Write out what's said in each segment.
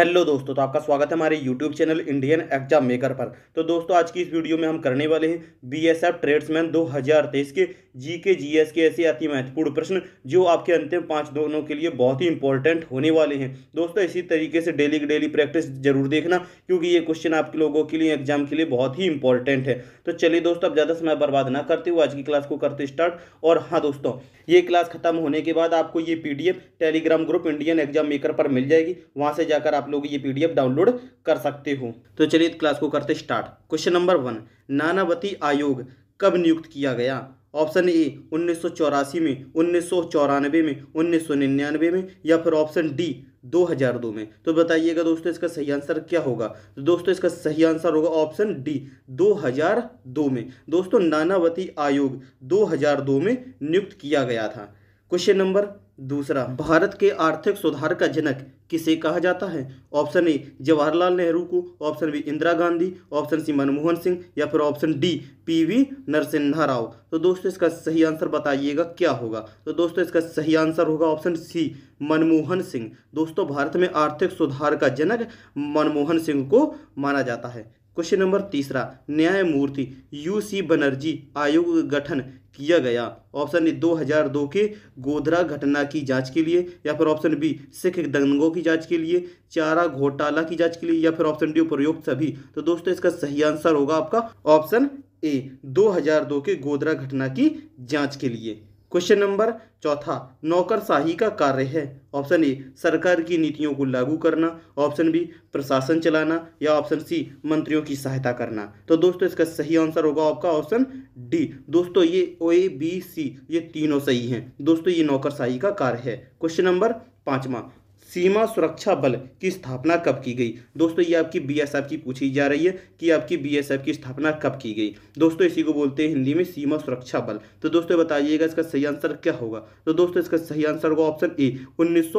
hello दोस्तों तो आपका स्वागत है हमारे YouTube channel Indian exam maker पर तो दोस्तों आज की इस वीडियो में हम करने वाले हैं बी एस एफ ट्रेड्समैन दो हजार तेईस के जी के जी एस के ऐसे अति महत्वपूर्ण प्रश्न जो आपके अंतिम पांच दोनों के लिए बहुत ही इंपॉर्टेंट होने वाले हैं दोस्तों इसी तरीके से डेली डेली प्रैक्टिस जरूर देखना क्योंकि ये क्वेश्चन आप लोगों के लिए एग्जाम के लिए बहुत ही इंपॉर्टेंट है तो चलिए दोस्तों अब ज़्यादा समय बर्बाद ना करते हुए आज की क्लास को करते स्टार्ट और हाँ दोस्तों ये क्लास खत्म होने के बाद आपको ये P Telegram group Indian exam maker पर मिल जाएगी वहाँ से जाकर आप लोग ये पी डाउनलोड कर सकते हो तो चलिए क्लास को करते start question number one Nanavati आयोग कब नियुक्त किया गया ऑप्शन ए उन्नीस में उन्नीस में उन्नीस में या फिर ऑप्शन डी 2002 में तो बताइएगा दोस्तों इसका सही आंसर क्या होगा तो दोस्तों इसका सही आंसर होगा ऑप्शन डी 2002 में दोस्तों नानावती आयोग 2002 में नियुक्त किया गया था क्वेश्चन नंबर दूसरा भारत के आर्थिक सुधार का जनक किसे कहा जाता है ऑप्शन ए जवाहरलाल नेहरू को option B Indira Gandhi option C Manmohan Singh या फिर option D P V Narasimha Rao तो दोस्तों इसका सही आंसर बताइएगा क्या होगा तो दोस्तों इसका सही आंसर होगा ऑप्शन सी मनमोहन सिंह दोस्तों भारत में आर्थिक सुधार का जनक मनमोहन सिंह को माना जाता है क्वेश्चन नंबर तीसरा न्यायमूर्ति यू सी बनर्जी आयोग का गठन किया गया ऑप्शन ए 2002 के गोधरा घटना की जांच के लिए या फिर ऑप्शन बी सिख दंगों की जांच के लिए चारा घोटाला की जांच के लिए या फिर ऑप्शन डी उपरोक्त सभी तो दोस्तों इसका सही आंसर होगा आपका ऑप्शन ए 2002 के गोधरा घटना की जांच के लिए क्वेश्चन नंबर चौथा नौकरशाही का कार्य है ऑप्शन ए सरकार की नीतियों को लागू करना ऑप्शन बी प्रशासन चलाना या ऑप्शन सी मंत्रियों की सहायता करना तो दोस्तों इसका सही आंसर होगा आपका ऑप्शन डी दोस्तों ये ओ ए बी सी ये तीनों सही हैं दोस्तों ये नौकरशाही का कार्य है क्वेश्चन नंबर पाँचवा सीमा सुरक्षा बल की स्थापना कब की गई दोस्तों ये आपकी बीएसएफ की पूछी जा रही है कि आपकी बीएसएफ की स्थापना कब की गई दोस्तों इसी को बोलते हैं हिंदी में सीमा सुरक्षा बल तो दोस्तों बताइएगा इसका सही आंसर क्या होगा तो दोस्तों इसका सही आंसर होगा ऑप्शन ए उन्नीस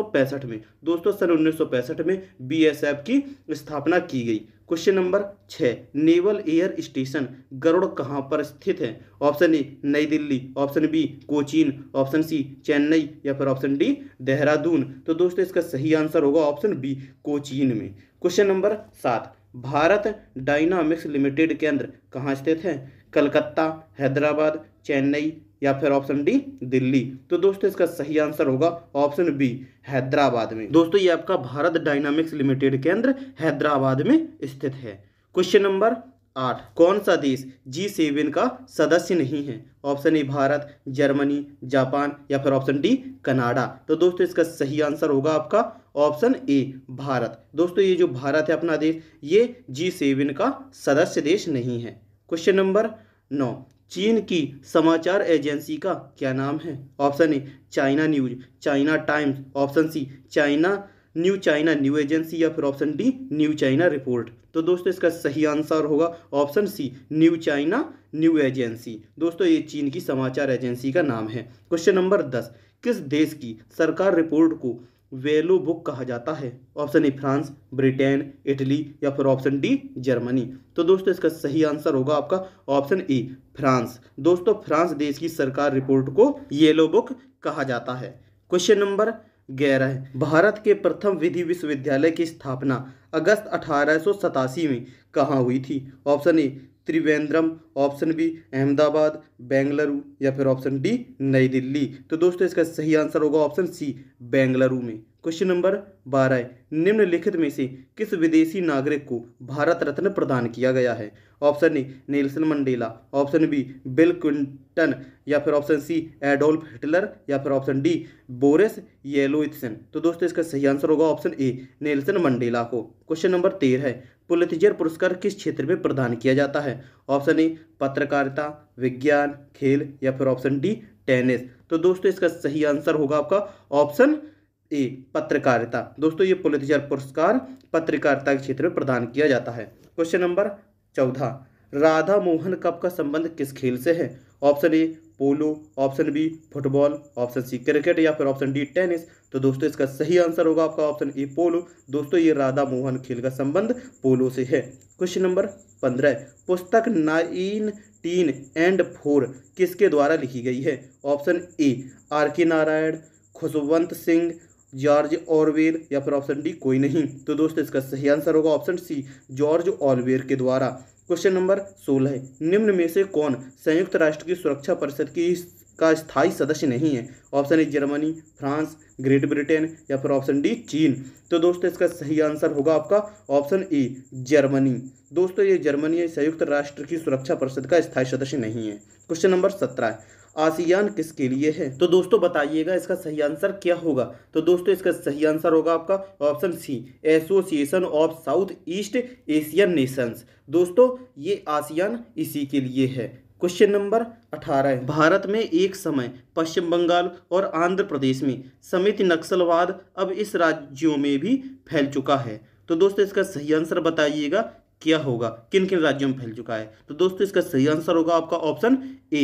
में दोस्तों सन उन्नीस में एफ की स्थापना की गई क्वेश्चन नंबर छः नेवल एयर स्टेशन गरुड़ कहाँ पर स्थित है option A New Delhi option B Cochin option C Chennai या फिर ऑप्शन डी देहरादून तो दोस्तों इसका सही आंसर होगा ऑप्शन बी कोचीन में क्वेश्चन नंबर सात भारत डायनामिक्स लिमिटेड केंद्र कहाँ स्थित है कलकत्ता हैदराबाद चेन्नई या फिर ऑप्शन डी दिल्ली तो दोस्तों इसका सही आंसर होगा ऑप्शन बी हैदराबाद में दोस्तों ये आपका भारत डायनामिक्स लिमिटेड केंद्र हैदराबाद में स्थित है क्वेश्चन नंबर आठ कौन सा देश जी सेवन का सदस्य नहीं है option A Bharat Germany Japan या फिर ऑप्शन डी कनाडा तो दोस्तों इसका सही आंसर होगा आपका ऑप्शन ए भारत दोस्तों ये जो भारत है अपना देश ये जी सेवन का सदस्य देश नहीं है क्वेश्चन नंबर नौ चीन की समाचार एजेंसी का क्या नाम है option A China news China Times option C China new China new agency या फिर option D new China report तो दोस्तों इसका सही आंसर होगा option C new China new agency दोस्तों ये चीन की समाचार एजेंसी का नाम है क्वेश्चन नंबर दस किस देश की सरकार रिपोर्ट को वेलो बुक कहा जाता है option A France Britain Italy या फिर ऑप्शन डी जर्मनी तो दोस्तों इसका सही आंसर होगा आपका ऑप्शन ई फ्रांस दोस्तों फ्रांस देश की सरकार रिपोर्ट को येलो बुक कहा जाता है क्वेश्चन नंबर ग्यारह भारत के प्रथम विधि विश्वविद्यालय की स्थापना अगस्त अठारह में कहाँ हुई थी option A Trivandrum option B Ahmedabad Bengaluru या फिर ऑप्शन डी नई दिल्ली तो दोस्तों इसका सही आंसर होगा ऑप्शन सी बेंगलुरु में क्वेश्चन नंबर बारह निम्नलिखित में से किस विदेशी नागरिक को भारत रत्न प्रदान किया गया है option A Nelson Mandela option B Bill Clinton या फिर ऑप्शन सी एडोल्फ हिटलर या फिर ऑप्शन डी बोरिस येलोइथसन तो दोस्तों इसका सही आंसर होगा ऑप्शन ए नेल्सन मंडेला को क्वेश्चन नंबर तेरह है पुलितजर पुरस्कार किस क्षेत्र में प्रदान किया जाता है ऑप्शन ए पत्रकारिता विज्ञान खेल या फिर ऑप्शन डी टेनिस तो दोस्तों इसका सही आंसर होगा आपका ऑप्शन ए पत्रकारिता दोस्तों ये पुलितजर पुरस्कार पत्रकारिता के क्षेत्र में प्रदान किया जाता है क्वेश्चन नंबर चौदह राधा मोहन कप का संबंध किस खेल से है option A polo option B football option C cricket या फिर ऑप्शन डी टेनिस तो दोस्तों इसका सही आंसर होगा आपका ऑप्शन ए पोलो दोस्तों ये राधा मोहन खेल का संबंध पोलो से है क्वेश्चन नंबर पंद्रह पुस्तक नाइन टीन एंड फोर किसके द्वारा लिखी गई है option A R K Narayan Khushwant Singh George Orwell या फिर ऑप्शन डी कोई नहीं तो दोस्तों इसका सही आंसर होगा ऑप्शन सी जॉर्ज ऑलवेर के द्वारा क्वेश्चन नंबर सोलह निम्न में से कौन संयुक्त राष्ट्र की सुरक्षा परिषद की का स्थायी सदस्य नहीं है option A Germany France Great Britain या फिर ऑप्शन डी चीन तो दोस्तों इसका सही आंसर होगा आपका ऑप्शन ए जर्मनी दोस्तों ये जर्मनी संयुक्त राष्ट्र की सुरक्षा परिषद का स्थायी सदस्य नहीं है क्वेश्चन नंबर सत्रह आसियान किसके लिए है तो दोस्तों बताइएगा इसका सही आंसर क्या होगा तो दोस्तों इसका सही आंसर होगा आपका option C Association of South East Asian Nations दोस्तों ये आसियान इसी के लिए है क्वेश्चन नंबर अठारह भारत में एक समय पश्चिम बंगाल और आंध्र प्रदेश में समित नक्सलवाद अब इस राज्यों में भी फैल चुका है तो दोस्तों इसका सही आंसर बताइएगा क्या होगा किन किन राज्यों में फैल चुका है तो दोस्तों इसका सही आंसर होगा आपका ऑप्शन ए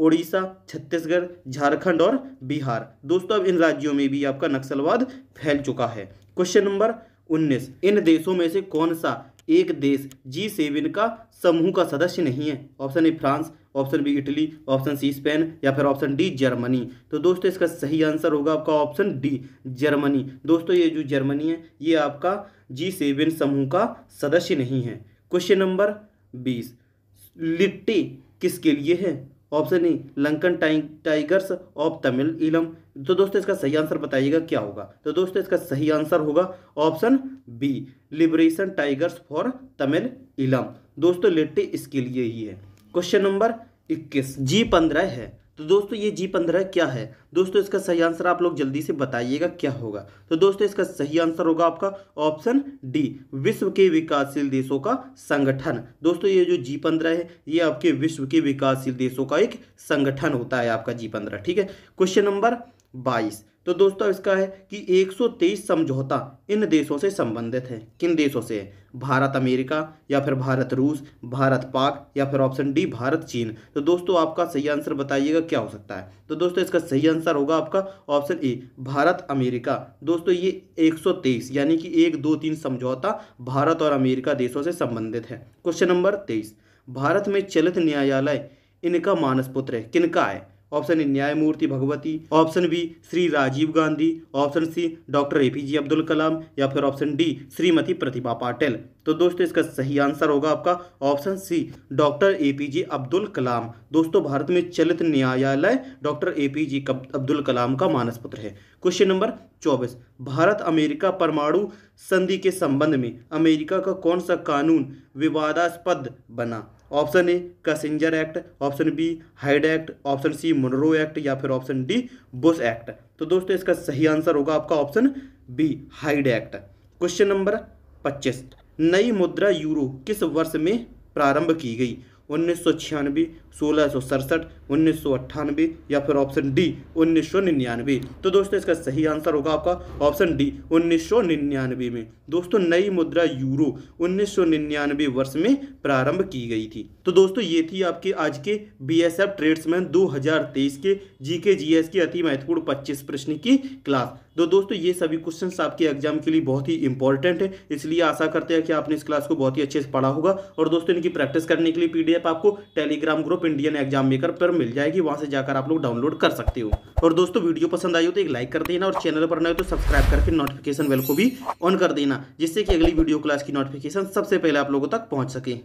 उड़ीसा छत्तीसगढ़ झारखंड और बिहार दोस्तों अब इन राज्यों में भी आपका नक्सलवाद फैल चुका है क्वेश्चन नंबर उन्नीस इन देशों में से कौन सा एक देश जी सेवन का समूह का सदस्य नहीं है option A France option B Italy option C Spain या फिर ऑप्शन डी जर्मनी तो दोस्तों इसका सही आंसर होगा आपका ऑप्शन डी जर्मनी दोस्तों ये जो जर्मनी है ये आपका जी सेवन समूह का सदस्य नहीं है क्वेश्चन नंबर बीस लिट्टी किसके लिए है ऑप्शन ई लंकन टाइ टाइगर्स ऑफ तमिल इलम तो दोस्तों इसका सही आंसर बताइएगा क्या होगा तो दोस्तों इसका सही आंसर होगा option B Liberation Tigers for Tamil Eelam दोस्तों लिट्टी इसके लिए ही है क्वेश्चन नंबर इक्कीस जी पंद्रह है तो दोस्तों ये जी पंद्रह क्या है दोस्तों इसका सही आंसर आप लोग जल्दी से बताइएगा क्या होगा तो दोस्तों इसका सही आंसर होगा आपका ऑप्शन डी विश्व के विकासशील देशों का संगठन दोस्तों ये जो जी पंद्रह है ये आपके विश्व के विकासशील देशों का एक संगठन होता है आपका जी पंद्रह ठीक है क्वेश्चन नंबर बाईस तो दोस्तों इसका है कि 123 समझौता इन देशों से संबंधित है किन देशों से है भारत अमेरिका या फिर भारत रूस भारत पाक या फिर ऑप्शन डी भारत चीन तो दोस्तों आपका सही आंसर बताइएगा क्या हो सकता है तो दोस्तों इसका सही आंसर होगा आपका ऑप्शन ए भारत अमेरिका दोस्तों ये 123 यानी कि एक दो तीन समझौता भारत और अमेरिका देशों से संबंधित है क्वेश्चन नंबर तेईस भारत में चलित न्यायालय इनका मानस पुत्र है किनका है ऑप्शन ए न्यायमूर्ति Bhagwati option B Shri Rajiv Gandhi option C doctor A P J Abdul Kalam या फिर ऑप्शन डी श्रीमती प्रतिभा पाटिल तो दोस्तों इसका सही आंसर होगा आपका option C doctor A P J Abdul Kalam दोस्तों भारत में चलित न्यायालय doctor A P J Abdul Kalam का मानस पत्र है क्वेश्चन नंबर चौबीस भारत अमेरिका परमाणु संधि के संबंध में अमेरिका का कौन सा कानून विवादास्पद बना option A Kissinger act option B Hyde act option C Monroe act या फिर ऑप्शन डी बुश एक्ट तो दोस्तों इसका सही आंसर होगा आपका option B Hyde act question number पच्चीस नई मुद्रा यूरो किस वर्ष में प्रारंभ की गई उन्नीस सौ छियानवे सोलह सौ सड़सठ उन्नीस सौ या फिर ऑप्शन डी उन्नीस सौ निन्यानवे तो दोस्तों इसका सही आंसर होगा आपका ऑप्शन डी उन्नीस सौ निन्यानवे में दोस्तों नई मुद्रा यूरो उन्नीस सौ निन्यानवे वर्ष में प्रारंभ की गई थी तो दोस्तों ये थी आपके आज के बी एस एफ ट्रेड्समैन दो हजार तेईस के जी के जी एस की अति महत्वपूर्ण पच्चीस प्रश्न की क्लास तो दोस्तों ये सभी क्वेश्चन आपके एग्जाम के लिए बहुत ही इंपॉर्टेंट है इसलिए आशा करते हैं कि आपने इस क्लास को बहुत ही अच्छे से पढ़ा होगा और दोस्तों इनकी प्रैक्टिस करने के लिए पी पीडीएफ आपको Telegram group Indian exam maker पर मिल जाएगी वहां से जाकर आप लोग डाउनलोड कर सकते हो और दोस्तों वीडियो पसंद आई हो तो एक लाइक कर देना और चैनल पर नए तो सब्सक्राइब करके नोटिफिकेशन बेल को भी ऑन कर देना जिससे कि अगली वीडियो क्लास की नोटिफिकेशन सबसे पहले आप लोगों तक पहुँच सके